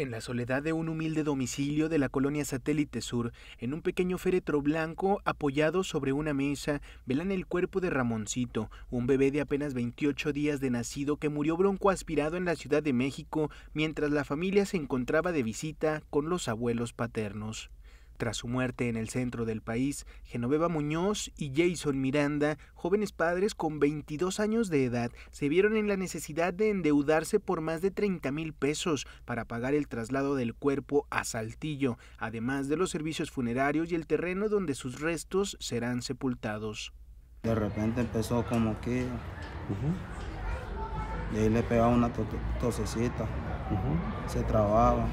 En la soledad de un humilde domicilio de la colonia Satélite Sur, en un pequeño féretro blanco apoyado sobre una mesa, velan el cuerpo de Ramoncito, un bebé de apenas 28 días de nacido que murió broncoaspirado en la Ciudad de México mientras la familia se encontraba de visita con los abuelos paternos. Tras su muerte en el centro del país, Genoveva Muñoz y Jason Miranda, jóvenes padres con 22 años de edad, se vieron en la necesidad de endeudarse por más de 30 mil pesos para pagar el traslado del cuerpo a Saltillo, además de los servicios funerarios y el terreno donde sus restos serán sepultados. De repente empezó como que... ahí le pegaba una tosecita. Se trababa.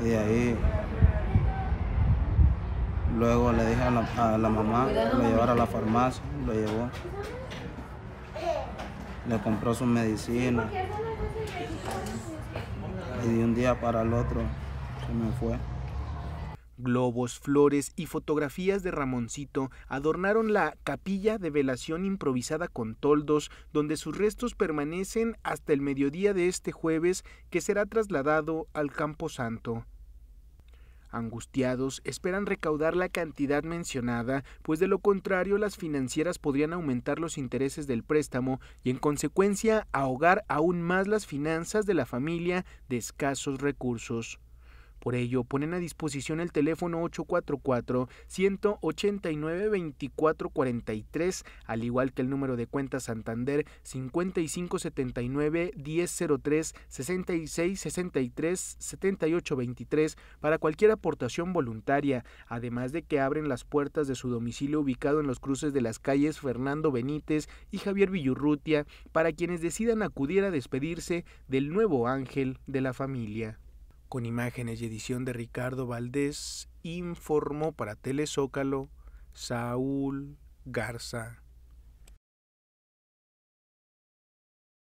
Y de ahí Luego le dije a la, mamá que lo llevara a la farmacia, lo llevó. Le compró su medicina. Y de un día para el otro se me fue. Globos, flores y fotografías de Ramoncito adornaron la capilla de velación improvisada con toldos, donde sus restos permanecen hasta el mediodía de este jueves, que será trasladado al Campo Santo. Angustiados, esperan recaudar la cantidad mencionada, pues de lo contrario las financieras podrían aumentar los intereses del préstamo y en consecuencia ahogar aún más las finanzas de la familia de escasos recursos. Por ello, ponen a disposición el teléfono 844-189-2443, al igual que el número de cuenta Santander 5579-1003-6663-7823 para cualquier aportación voluntaria, además de que abren las puertas de su domicilio ubicado en los cruces de las calles Fernando Benítez y Javier Villurrutia para quienes decidan acudir a despedirse del nuevo ángel de la familia con imágenes y edición de Ricardo Valdés, informó para Telezócalo Saúl Garza